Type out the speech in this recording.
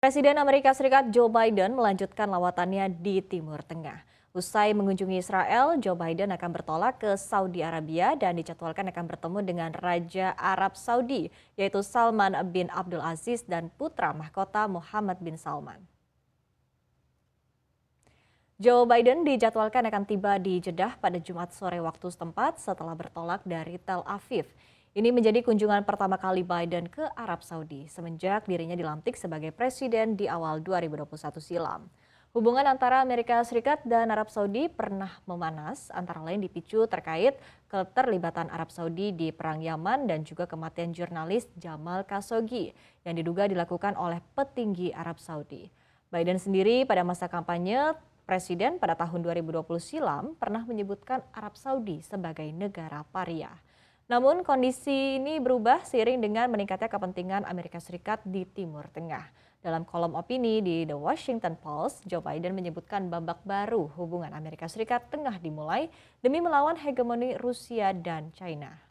Presiden Amerika Serikat Joe Biden melanjutkan lawatannya di Timur Tengah. Usai mengunjungi Israel, Joe Biden akan bertolak ke Saudi Arabia dan dijadwalkan akan bertemu dengan Raja Arab Saudi, yaitu Salman bin Abdul Aziz dan putra mahkota Muhammad bin Salman. Joe Biden dijadwalkan akan tiba di Jeddah pada Jumat sore waktu setempat setelah bertolak dari Tel Aviv. Ini menjadi kunjungan pertama kali Biden ke Arab Saudi semenjak dirinya dilantik sebagai presiden di awal 2021 silam. Hubungan antara Amerika Serikat dan Arab Saudi pernah memanas, antara lain dipicu terkait keterlibatan Arab Saudi di Perang Yaman dan juga kematian jurnalis Jamal Khashoggi yang diduga dilakukan oleh petinggi Arab Saudi. Biden sendiri pada masa kampanye Presiden pada tahun 2020 silam pernah menyebutkan Arab Saudi sebagai negara paria. Namun kondisi ini berubah seiring dengan meningkatnya kepentingan Amerika Serikat di Timur Tengah. Dalam kolom opini di The Washington Post, Joe Biden menyebutkan babak baru hubungan Amerika Serikat tengah dimulai demi melawan hegemoni Rusia dan China.